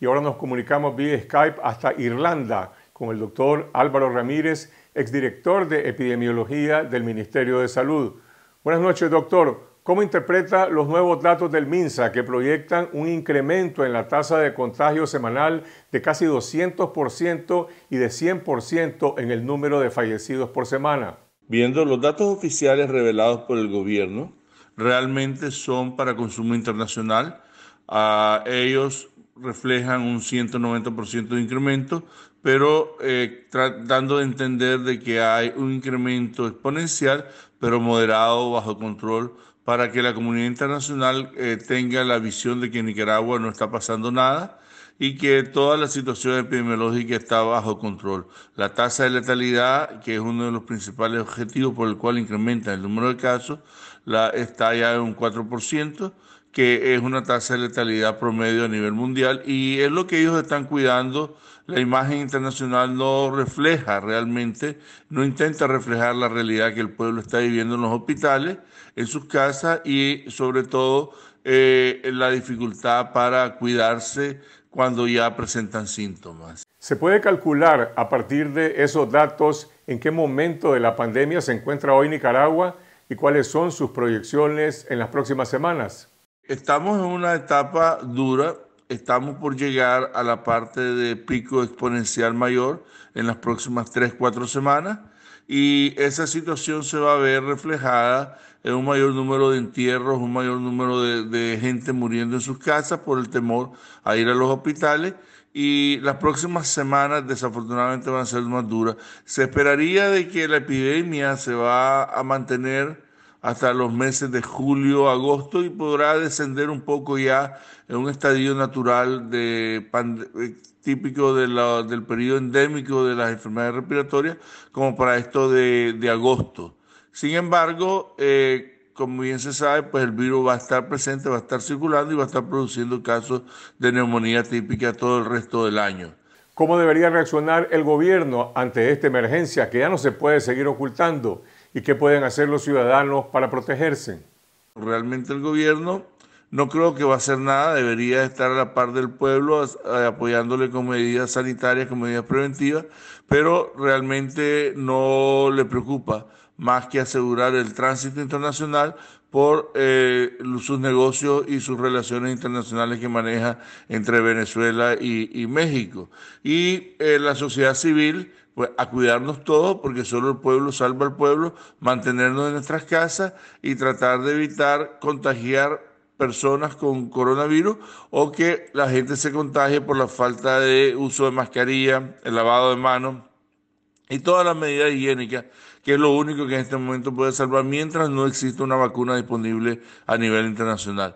y ahora nos comunicamos vía Skype hasta Irlanda con el doctor Álvaro Ramírez, exdirector de epidemiología del Ministerio de Salud. Buenas noches, doctor. ¿Cómo interpreta los nuevos datos del MINSA que proyectan un incremento en la tasa de contagio semanal de casi 200% y de 100% en el número de fallecidos por semana? Viendo los datos oficiales revelados por el gobierno, realmente son para consumo internacional. A ah, ellos reflejan un 190% de incremento, pero eh, tratando de entender de que hay un incremento exponencial, pero moderado, bajo control, para que la comunidad internacional eh, tenga la visión de que en Nicaragua no está pasando nada y que toda la situación epidemiológica está bajo control. La tasa de letalidad, que es uno de los principales objetivos por el cual incrementa el número de casos, la, está ya en un 4%, que es una tasa de letalidad promedio a nivel mundial y es lo que ellos están cuidando. La imagen internacional no refleja realmente, no intenta reflejar la realidad que el pueblo está viviendo en los hospitales, en sus casas y sobre todo eh, la dificultad para cuidarse cuando ya presentan síntomas. ¿Se puede calcular a partir de esos datos en qué momento de la pandemia se encuentra hoy Nicaragua y cuáles son sus proyecciones en las próximas semanas? Estamos en una etapa dura, estamos por llegar a la parte de pico exponencial mayor en las próximas tres, cuatro semanas y esa situación se va a ver reflejada en un mayor número de entierros, un mayor número de, de gente muriendo en sus casas por el temor a ir a los hospitales y las próximas semanas desafortunadamente van a ser más duras. Se esperaría de que la epidemia se va a mantener hasta los meses de julio, agosto y podrá descender un poco ya en un estadio natural de eh, típico del periodo endémico de las enfermedades respiratorias, como para esto de, agosto. Sin embargo, eh, como bien se sabe, pues el virus va a estar presente, va a estar circulando y va a estar produciendo casos de neumonía típica todo el resto del año. ¿Cómo debería reaccionar el gobierno ante esta emergencia que ya no se puede seguir ocultando? y qué pueden hacer los ciudadanos para protegerse. Realmente el gobierno no creo que va a hacer nada, debería estar a la par del pueblo eh, apoyándole con medidas sanitarias, con medidas preventivas, pero realmente no le preocupa más que asegurar el tránsito internacional por eh, sus negocios y sus relaciones internacionales que maneja entre Venezuela y, México. Y eh, la sociedad civil, pues a cuidarnos todos, porque solo el pueblo salva al pueblo, mantenernos en nuestras casas y tratar de evitar contagiar personas con coronavirus o que la gente se contagie por la falta de uso de mascarilla, el lavado de manos y todas las medidas higiénicas, que es lo único que en este momento puede salvar mientras no existe una vacuna disponible a nivel internacional.